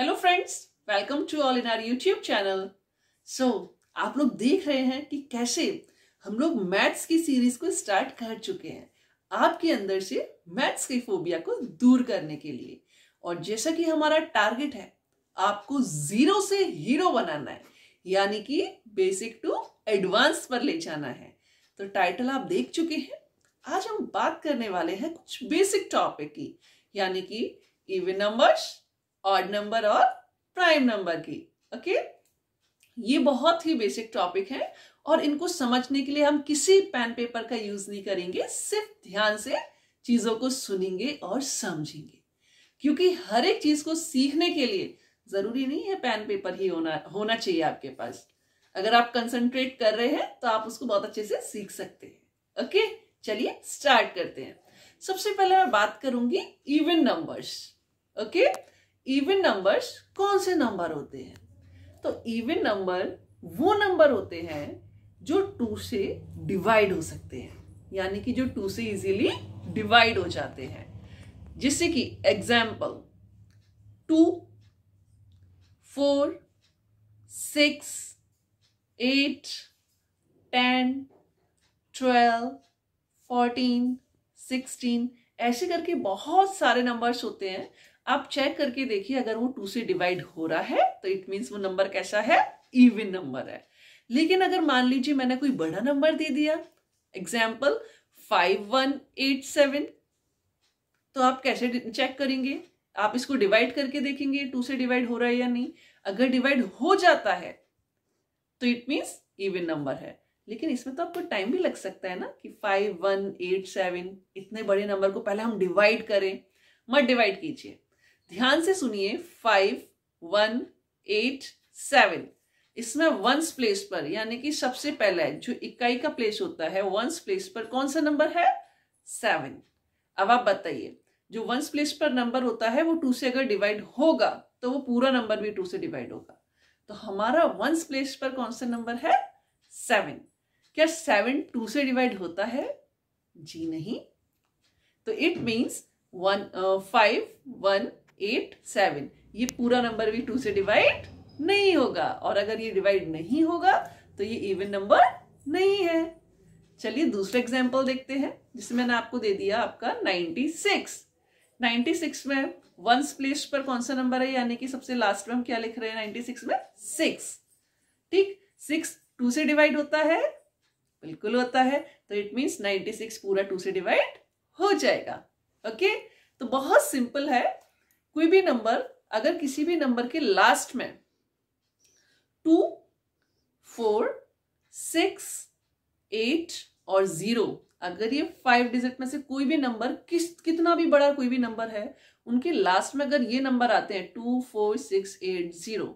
Hello friends welcome to all in our YouTube channel so आप लोग देख रहे हैं कि कैसे हम लोग मैथ्स की सीरीज को स्टार्ट कर चुके हैं आपके अंदर से मैथ्स की फोबिया को दूर करने के लिए और जैसा कि हमारा टारगेट है आपको जीरो से हीरो बनाना है यानी कि बेसिक टू एडवांस पर ले जाना है तो टाइटल आप देख चुके हैं आज हम बात करने वाले हैं कुछ बेसिक टॉपिक की यानी कि इवन नंबर्स ऑड नंबर और प्राइम नंबर की ओके okay? ये बहुत ही बेसिक टॉपिक है और इनको समझने के लिए हम किसी पेन पेपर का यूज नहीं करेंगे सिर्फ ध्यान से चीजों को सुनेंगे और समझेंगे क्योंकि हर एक चीज को सीखने के लिए जरूरी नहीं है पेन पेपर ही होना होना चाहिए आपके पास अगर आप कंसंट्रेट कर रहे हैं तो आप उसको बहुत अच्छे से सीख सकते हैं ओके चलिए स्टार्ट करते हैं सबसे पहले मैं बात करूंगी even numbers okay even numbers कौन से नंबर होते हैं तो इवन नंबर वो नंबर होते हैं जो टू से डिवाइड हो सकते हैं यानी कि जो टू से इजीली डिवाइड हो जाते हैं जिससे कि example two four six eight ten twelve fourteen sixteen ऐसे करके बहुत सारे नंबर्स होते हैं आप चेक करके देखिए अगर वो टू से डिवाइड हो रहा है तो इट मीन्स वो नंबर कैसा है इवन नंबर है लेकिन अगर मान लीजिए मैंने कोई बड़ा नंबर दे दिया example five one eight seven तो आप कैसे चेक करेंगे आप इसको डिवाइड करके देखेंगे टू से डिवाइड हो रहा है या नहीं अगर डिवाइड हो जाता है तो इट मीन्स इवन नंबर है लेकिन इसमें तो आपको टाइम भी लग सकता है ना कि फाइव वन एट सेवन इतने बड़े नंबर को पहले हम डिवाइड करें मत डिवाइड कीजिए ध्यान से सुनिए फाइव वन एट सेवन इसमें वंस प्लेस पर यानी कि सबसे पहले जो इकाई का प्लेस होता है वंस प्लेस पर कौन सा नंबर है सेवन अब आप बताइए जो वंस प्लेस पर नंबर होता है वो टू से अगर डिवाइड होगा तो वो पूरा नंबर भी टू से डिवाइड होगा तो हमारा वंस प्लेस पर कौन सा नंबर है सेवन क्या सेवन टू से डिवाइड होता है जी नहीं तो it means one five one eight seven ये पूरा नंबर भी टू से डिवाइड नहीं होगा और अगर ये डिवाइड नहीं होगा तो ये इवन नंबर नहीं है चलिए दूसरा एग्जाम्पल देखते हैं जिसमें मैंने आपको दे दिया आपका नाइन्टी सिक्स नाइन्टी सिक्स में वंस प्लेस पर कौन सा नंबर है यानी कि सबसे लास्ट में हम क्या लिख रहे हैं नाइन्टी सिक्स में सिक्स ठीक सिक्स टू से डिवाइड होता है बिल्कुल होता है तो इट मीन्स नाइन्टी सिक्स पूरा टू से डिवाइड हो जाएगा ओके okay? तो बहुत सिंपल है कोई भी नंबर अगर किसी भी नंबर के लास्ट में टू फोर सिक्स एट और जीरो अगर ये फाइव डिजिट में से कोई भी नंबर किस कितना भी बड़ा कोई भी नंबर है उनके लास्ट में अगर ये नंबर आते हैं two four six eight zero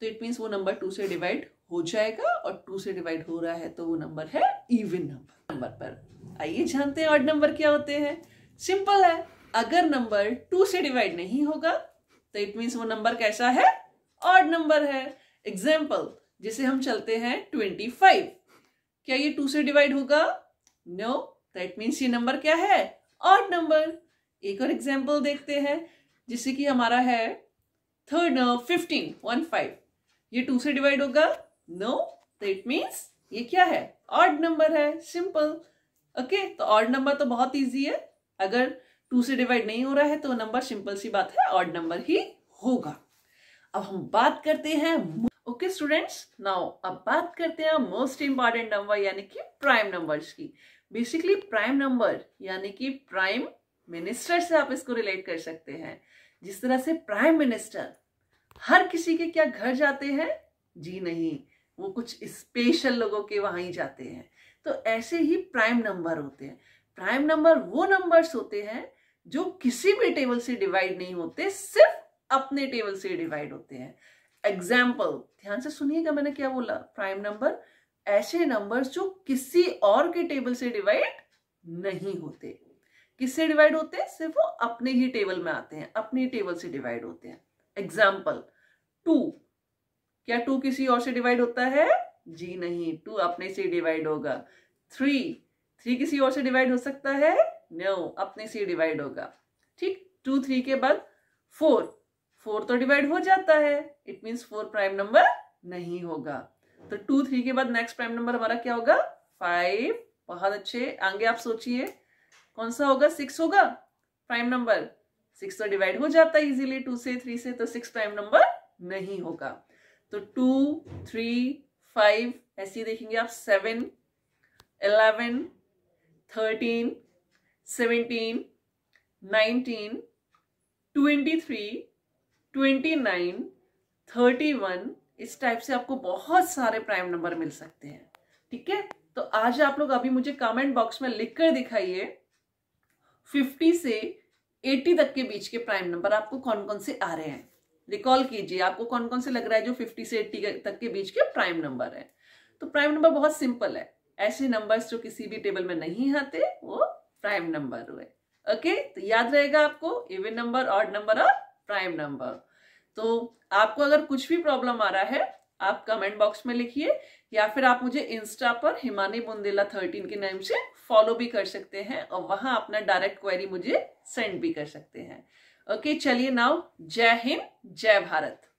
तो इट मीन्स वो नंबर टू से डिवाइड हो जाएगा और टू से डिवाइड हो रहा है तो वो नंबर है इवन नंबर नंबर पर आइए जानते हैं ऑड नंबर क्या होते हैं सिंपल है अगर नंबर टू से डिवाइड नहीं होगा तो इट मीन्स वो नंबर कैसा है ऑड नंबर है एग्जाम्पल जिसे हम चलते हैं ट्वेंटी फाइव क्या ये टू से डिवाइड होगा नो दैट मीन्स ये नंबर क्या है ऑड नंबर एक और एग्जाम्पल देखते हैं जिससे कि हमारा है थर्ड फिफ्टीन वन फाइव ये टू से डिवाइड होगा नो तो इट मीन्स ये क्या है ऑड नंबर है सिंपल ओके okay, तो ऑड नंबर तो बहुत ईजी है अगर टू से डिवाइड नहीं हो रहा है तो नंबर सिंपल सी बात है ऑड नंबर ही होगा अब हम बात करते हैं ओके स्टूडेंट्स नाउ अब बात करते हैं मोस्ट इंपॉर्टेंट नंबर यानी कि प्राइम नंबर्स की बेसिकली प्राइम नंबर यानी कि प्राइम मिनिस्टर से आप इसको रिलेट कर सकते हैं जिस तरह से प्राइम मिनिस्टर हर किसी के क्या घर जाते हैं जी नहीं वो कुछ स्पेशल लोगों के वहां ही जाते हैं तो ऐसे ही प्राइम नंबर होते हैं प्राइम नंबर वो नंबर्स होते हैं जो किसी भी टेबल से डिवाइड नहीं होते सिर्फ अपने टेबल से डिवाइड होते हैं एग्जाम्पल ध्यान से सुनिएगा मैंने क्या बोला प्राइम नंबर ऐसे नंबर्स जो किसी और के टेबल से डिवाइड नहीं होते किससे डिवाइड होते हैं सिर्फ वो अपने ही टेबल में आते हैं अपने टेबल से डिवाइड होते हैं एग्जाम्पल टू क्या टू किसी और से डिवाइड होता है जी नहीं टू अपने से डिवाइड होगा थ्री थ्री किसी और से डिवाइड हो सकता है नो no, अपने से डिवाइड होगा ठीक टू थ्री के बाद फोर फोर तो डिवाइड हो जाता है it means four prime number नहीं होगा तो टू थ्री के बाद नेक्स्ट प्राइम नंबर हमारा क्या होगा फाइव बहुत अच्छे आगे आप सोचिए कौन सा होगा सिक्स होगा प्राइम नंबर सिक्स तो डिवाइड हो जाता है इजीली टू से थ्री से तो सिक्स प्राइम नंबर नहीं होगा तो टू थ्री फाइव ऐसे देखेंगे आप seven eleven thirteen seventeen nineteen twenty three twenty nine thirty one इस टाइप से आपको बहुत सारे प्राइम नंबर मिल सकते हैं ठीक है तो आज आप लोग अभी मुझे कमेंट बॉक्स में लिख कर दिखाइए 50 से 80 तक के बीच के प्राइम नंबर आपको कौन कौन से आ रहे हैं रिकॉल कीजिए आपको कौन कौन से लग रहा है जो 50 से 80 तक के बीच के प्राइम नंबर है तो प्राइम नंबर बहुत सिंपल है ऐसे नंबर्स जो किसी भी टेबल में नहीं आते वो प्राइम नंबर हुए ओके तो याद रहेगा आपको इवन नंबर ऑड नंबर और प्राइम नंबर तो आपको अगर कुछ भी प्रॉब्लम आ रहा है आप कमेंट बॉक्स में लिखिए या फिर आप मुझे इंस्टा पर हिमानी बुंदेला थर्टीन के नाम से फॉलो भी कर सकते हैं और वहां अपना डायरेक्ट क्वेरी मुझे सेंड भी कर सकते हैं ओके चलिए नाउ जय हिंद जय भारत